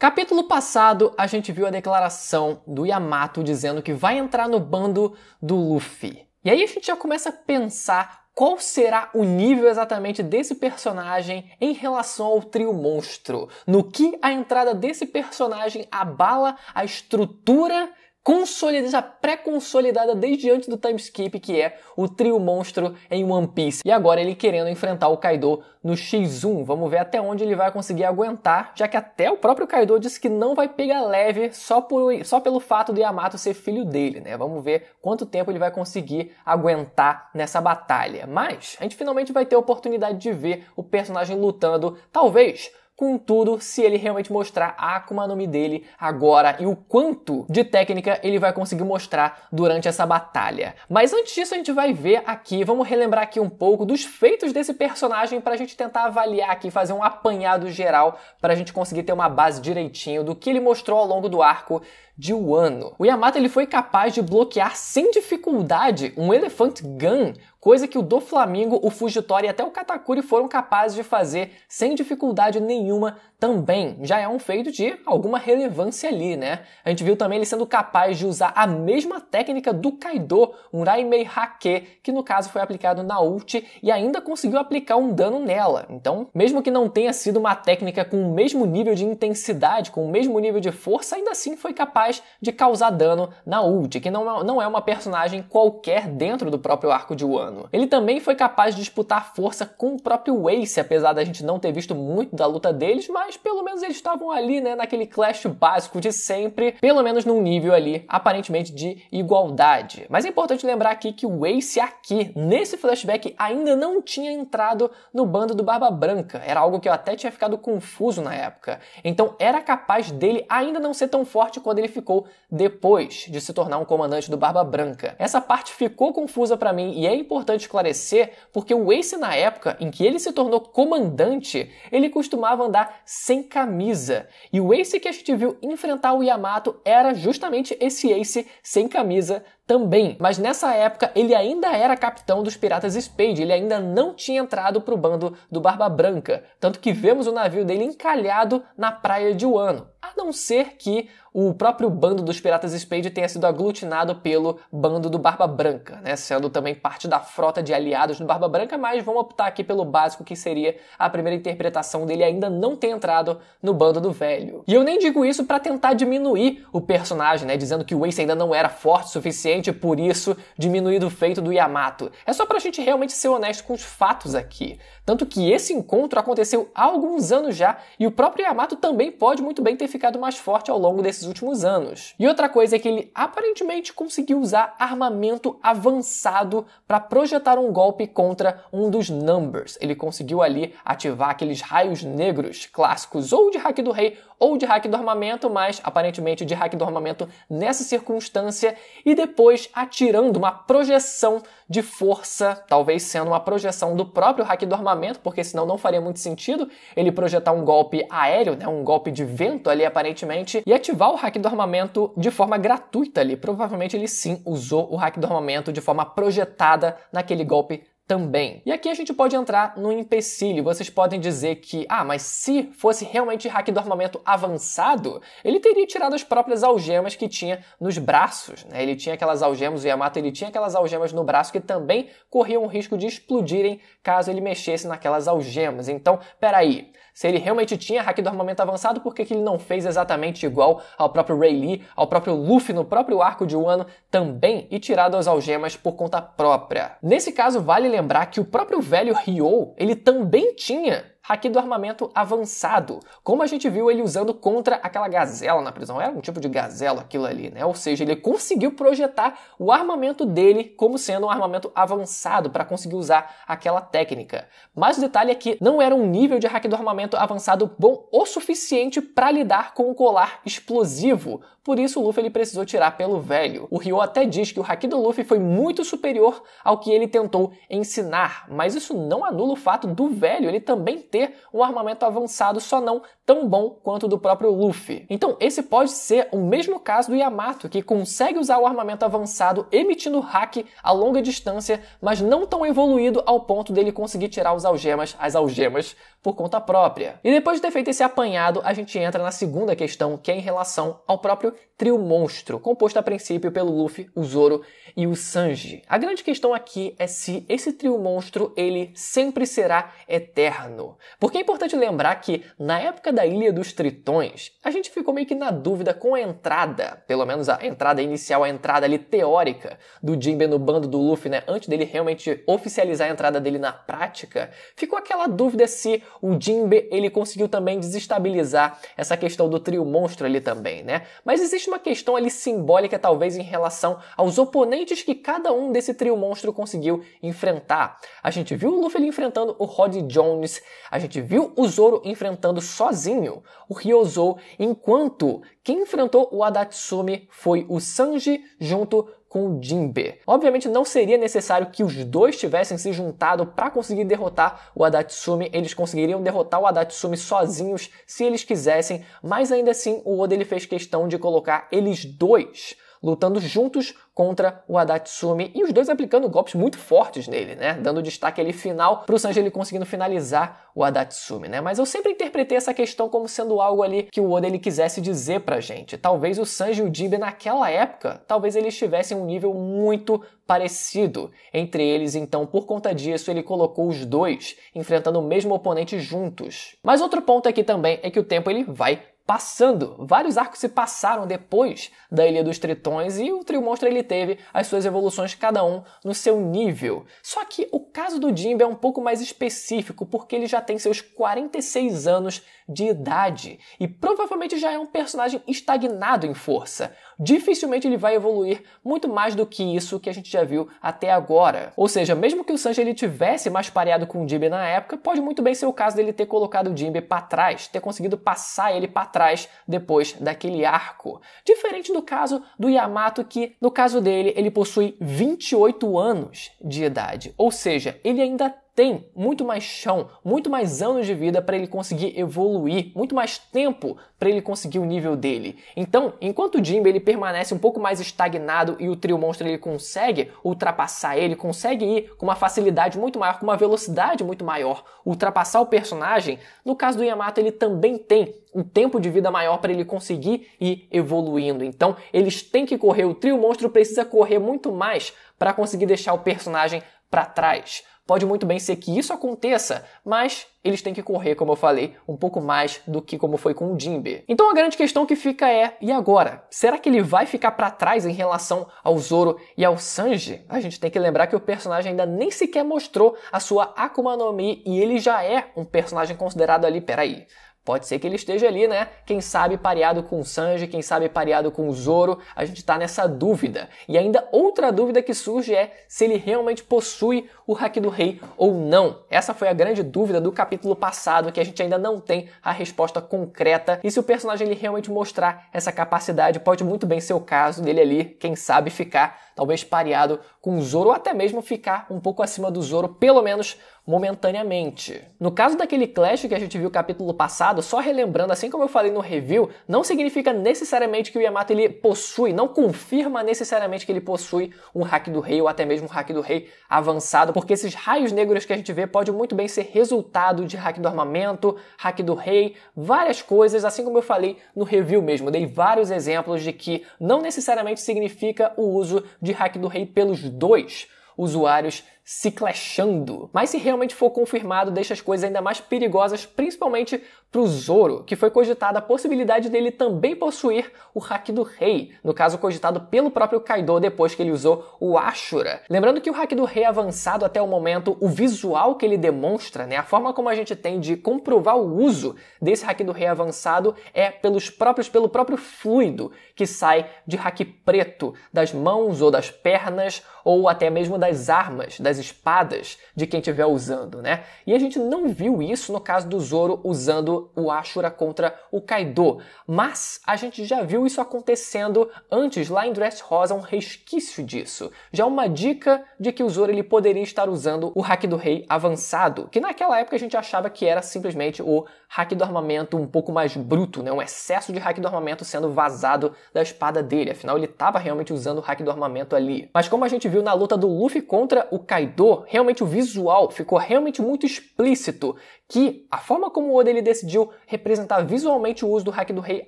Capítulo passado, a gente viu a declaração do Yamato dizendo que vai entrar no bando do Luffy. E aí a gente já começa a pensar qual será o nível exatamente desse personagem em relação ao trio monstro, no que a entrada desse personagem abala a estrutura consolidada, pré-consolidada desde antes do time skip, que é o trio monstro em One Piece. E agora ele querendo enfrentar o Kaido no X1. Vamos ver até onde ele vai conseguir aguentar, já que até o próprio Kaido disse que não vai pegar leve só, por, só pelo fato do Yamato ser filho dele, né? Vamos ver quanto tempo ele vai conseguir aguentar nessa batalha. Mas a gente finalmente vai ter a oportunidade de ver o personagem lutando, talvez Contudo, se ele realmente mostrar a Akuma no Mi dele agora e o quanto de técnica ele vai conseguir mostrar durante essa batalha. Mas antes disso, a gente vai ver aqui, vamos relembrar aqui um pouco dos feitos desse personagem para a gente tentar avaliar aqui, fazer um apanhado geral para a gente conseguir ter uma base direitinho do que ele mostrou ao longo do arco de Wano. O Yamato ele foi capaz de bloquear sem dificuldade um Elephant Gun, coisa que o do Flamingo, o Fujitori e até o Katakuri foram capazes de fazer sem dificuldade nenhuma também. Já é um feito de alguma relevância ali, né? A gente viu também ele sendo capaz de usar a mesma técnica do Kaido, um Raimei Hake, que no caso foi aplicado na ult e ainda conseguiu aplicar um dano nela. Então, mesmo que não tenha sido uma técnica com o mesmo nível de intensidade, com o mesmo nível de força, ainda assim foi capaz capaz de causar dano na ult, que não é, não é uma personagem qualquer dentro do próprio arco de Wano. Ele também foi capaz de disputar força com o próprio Ace, apesar da gente não ter visto muito da luta deles, mas pelo menos eles estavam ali, né, naquele clash básico de sempre, pelo menos num nível ali aparentemente de igualdade. Mas é importante lembrar aqui que o Ace aqui, nesse flashback, ainda não tinha entrado no bando do Barba Branca. Era algo que eu até tinha ficado confuso na época. Então era capaz dele ainda não ser tão forte quando ele ficou depois de se tornar um comandante do Barba Branca. Essa parte ficou confusa para mim e é importante esclarecer porque o Ace, na época em que ele se tornou comandante, ele costumava andar sem camisa. E o Ace que a gente viu enfrentar o Yamato era justamente esse Ace sem camisa também. Mas nessa época ele ainda era capitão dos piratas Spade, ele ainda não tinha entrado pro bando do Barba Branca, tanto que vemos o navio dele encalhado na praia de Wano. A não ser que o próprio bando dos Piratas Spade tenha sido aglutinado pelo bando do Barba Branca, né? sendo também parte da frota de aliados do Barba Branca, mas vamos optar aqui pelo básico que seria a primeira interpretação dele ainda não ter entrado no bando do velho. E eu nem digo isso para tentar diminuir o personagem, né? dizendo que o Ace ainda não era forte o suficiente, por isso diminuído o feito do Yamato. É só pra gente realmente ser honesto com os fatos aqui. Tanto que esse encontro aconteceu há alguns anos já e o próprio Yamato também pode muito bem ter ficado mais forte ao longo desse nesses últimos anos. E outra coisa é que ele aparentemente conseguiu usar armamento avançado para projetar um golpe contra um dos Numbers. Ele conseguiu ali ativar aqueles raios negros clássicos ou de hack do rei ou de hack do armamento, mas aparentemente de hack do armamento nessa circunstância e depois atirando uma projeção de força, talvez sendo uma projeção do próprio hack do armamento, porque senão não faria muito sentido ele projetar um golpe aéreo, né, um golpe de vento ali aparentemente e ativar o hack do armamento de forma gratuita ali. Provavelmente ele sim usou o hack do armamento de forma projetada naquele golpe também. E aqui a gente pode entrar no empecilho. Vocês podem dizer que, ah, mas se fosse realmente hack do armamento avançado, ele teria tirado as próprias algemas que tinha nos braços, né? Ele tinha aquelas algemas, o Yamato, ele tinha aquelas algemas no braço que também corriam o risco de explodirem caso ele mexesse naquelas algemas. Então, peraí, se ele realmente tinha hack do armamento avançado, por que, que ele não fez exatamente igual ao próprio Ray Lee, ao próprio Luffy no próprio arco de Wano também e tirado as algemas por conta própria? Nesse caso, vale lembrar lembrar que o próprio velho Ryo, ele também tinha haki do armamento avançado, como a gente viu ele usando contra aquela gazela na prisão. Era um tipo de gazela aquilo ali, né? Ou seja, ele conseguiu projetar o armamento dele como sendo um armamento avançado para conseguir usar aquela técnica. Mas o detalhe é que não era um nível de hack do armamento avançado bom o suficiente para lidar com o um colar explosivo. Por isso o Luffy ele precisou tirar pelo velho. O Ryo até diz que o hack do Luffy foi muito superior ao que ele tentou ensinar, mas isso não anula o fato do velho ele também ter ter um armamento avançado, só não tão bom quanto o do próprio Luffy. Então, esse pode ser o mesmo caso do Yamato, que consegue usar o armamento avançado emitindo hack a longa distância, mas não tão evoluído ao ponto dele conseguir tirar os algemas, as algemas, por conta própria. E depois de ter feito esse apanhado, a gente entra na segunda questão, que é em relação ao próprio trio monstro, composto a princípio pelo Luffy, o Zoro e o Sanji. A grande questão aqui é se esse trio monstro ele sempre será eterno. Porque é importante lembrar que, na época da Ilha dos Tritões, a gente ficou meio que na dúvida com a entrada, pelo menos a entrada inicial, a entrada ali teórica do Jinbe no bando do Luffy, né, antes dele realmente oficializar a entrada dele na prática, ficou aquela dúvida se o Jinbe ele conseguiu também desestabilizar essa questão do trio monstro ali também, né? Mas existe uma questão ali simbólica talvez em relação aos oponentes que cada um desse trio monstro conseguiu enfrentar. A gente viu o Luffy enfrentando o Rod Jones, a gente viu o Zoro enfrentando sozinho o Ryozou, enquanto quem enfrentou o Adatsumi foi o Sanji junto com o Jinbe. Obviamente não seria necessário que os dois tivessem se juntado para conseguir derrotar o Adatsumi, eles conseguiriam derrotar o Adatsumi sozinhos se eles quisessem, mas ainda assim o Oda ele fez questão de colocar eles dois lutando juntos contra o Adatsumi e os dois aplicando golpes muito fortes nele, né? Dando destaque ali final para o Sanji ele conseguindo finalizar o Adatsumi, né? Mas eu sempre interpretei essa questão como sendo algo ali que o Oda ele quisesse dizer pra gente. Talvez o Sanji e o Jibe naquela época, talvez eles tivessem um nível muito parecido entre eles, então por conta disso ele colocou os dois enfrentando o mesmo oponente juntos. Mas outro ponto aqui também é que o tempo ele vai passando. Vários arcos se passaram depois da Ilha dos Tritões e o Trio Monstro ele teve as suas evoluções cada um no seu nível. Só que o caso do Jimbe é um pouco mais específico porque ele já tem seus 46 anos de idade e provavelmente já é um personagem estagnado em força. Dificilmente ele vai evoluir muito mais do que isso que a gente já viu até agora. Ou seja, mesmo que o Sanji ele tivesse mais pareado com o Jimbe na época, pode muito bem ser o caso dele ter colocado o Jimbe para trás, ter conseguido passar ele para atrás depois daquele arco. Diferente do caso do Yamato, que no caso dele ele possui 28 anos de idade, ou seja, ele ainda tem muito mais chão, muito mais anos de vida para ele conseguir evoluir, muito mais tempo para ele conseguir o nível dele. Então, enquanto o Jimbe ele permanece um pouco mais estagnado e o Trio Monstro ele consegue ultrapassar ele, consegue ir com uma facilidade muito maior, com uma velocidade muito maior, ultrapassar o personagem, no caso do Yamato ele também tem um tempo de vida maior para ele conseguir ir evoluindo. Então, eles têm que correr, o Trio Monstro precisa correr muito mais para conseguir deixar o personagem para trás. Pode muito bem ser que isso aconteça, mas eles têm que correr, como eu falei, um pouco mais do que como foi com o Jimbe. Então a grande questão que fica é: e agora? Será que ele vai ficar para trás em relação ao Zoro e ao Sanji? A gente tem que lembrar que o personagem ainda nem sequer mostrou a sua Akuma no Mi e ele já é um personagem considerado ali, peraí. Pode ser que ele esteja ali, né? Quem sabe pareado com o Sanji, quem sabe pareado com o Zoro. A gente tá nessa dúvida. E ainda outra dúvida que surge é se ele realmente possui o hack do rei ou não. Essa foi a grande dúvida do capítulo passado que a gente ainda não tem a resposta concreta. E se o personagem ele realmente mostrar essa capacidade, pode muito bem ser o caso dele ali, quem sabe ficar talvez pareado com o Zoro, ou até mesmo ficar um pouco acima do Zoro, pelo menos momentaneamente. No caso daquele Clash que a gente viu no capítulo passado, só relembrando, assim como eu falei no review, não significa necessariamente que o Yamato ele possui, não confirma necessariamente que ele possui um hack do rei ou até mesmo um hack do rei avançado, porque esses raios negros que a gente vê pode muito bem ser resultado de hack do armamento, hack do rei, várias coisas, assim como eu falei no review mesmo, dei vários exemplos de que não necessariamente significa o uso de de hack do rei pelos dois usuários se clashando. Mas se realmente for confirmado, deixa as coisas ainda mais perigosas, principalmente para o Zoro, que foi cogitada a possibilidade dele também possuir o hack do rei, no caso cogitado pelo próprio Kaido depois que ele usou o Ashura. Lembrando que o hack do rei avançado até o momento, o visual que ele demonstra, né, a forma como a gente tem de comprovar o uso desse hack do rei avançado é pelos próprios pelo próprio fluido que sai de hack preto das mãos ou das pernas ou até mesmo das armas, das espadas de quem estiver usando, né? E a gente não viu isso no caso do Zoro usando o Ashura contra o Kaido, mas a gente já viu isso acontecendo antes lá em Dressrosa, um resquício disso. Já uma dica de que o Zoro ele poderia estar usando o hack do rei avançado, que naquela época a gente achava que era simplesmente o hack do armamento um pouco mais bruto, né? Um excesso de hack do armamento sendo vazado da espada dele. Afinal, ele estava realmente usando o hack do armamento ali. Mas como a gente viu na luta do Luffy contra o Kaido realmente o visual ficou realmente muito explícito que a forma como o Oda ele decidiu representar visualmente o uso do hack do rei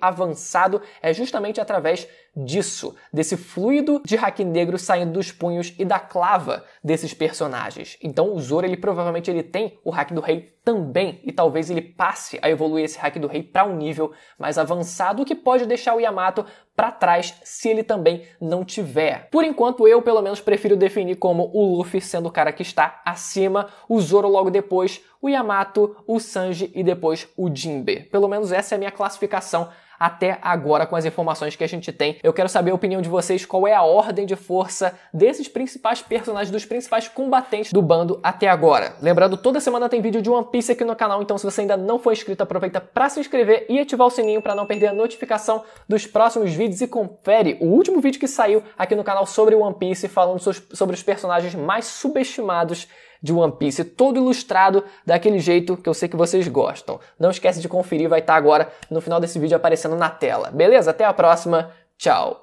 avançado é justamente através disso, desse fluido de hack negro saindo dos punhos e da clava desses personagens. Então o Zoro ele provavelmente ele tem o hack do rei também e talvez ele passe a evoluir esse hack do rei para um nível mais avançado que pode deixar o Yamato para trás se ele também não tiver. Por enquanto eu pelo menos prefiro definir como o Luffy sendo o cara que está acima, o Zoro logo depois, o Yamato, o Sanji e depois o Jinbe. Pelo menos essa é a minha classificação até agora com as informações que a gente tem. Eu quero saber a opinião de vocês, qual é a ordem de força desses principais personagens, dos principais combatentes do bando até agora. Lembrando, toda semana tem vídeo de One Piece aqui no canal, então se você ainda não for inscrito, aproveita para se inscrever e ativar o sininho para não perder a notificação dos próximos vídeos e confere o último vídeo que saiu aqui no canal sobre One Piece, falando sobre os personagens mais subestimados de One Piece, todo ilustrado daquele jeito que eu sei que vocês gostam. Não esquece de conferir, vai estar agora no final desse vídeo aparecendo na tela. Beleza? Até a próxima. Tchau.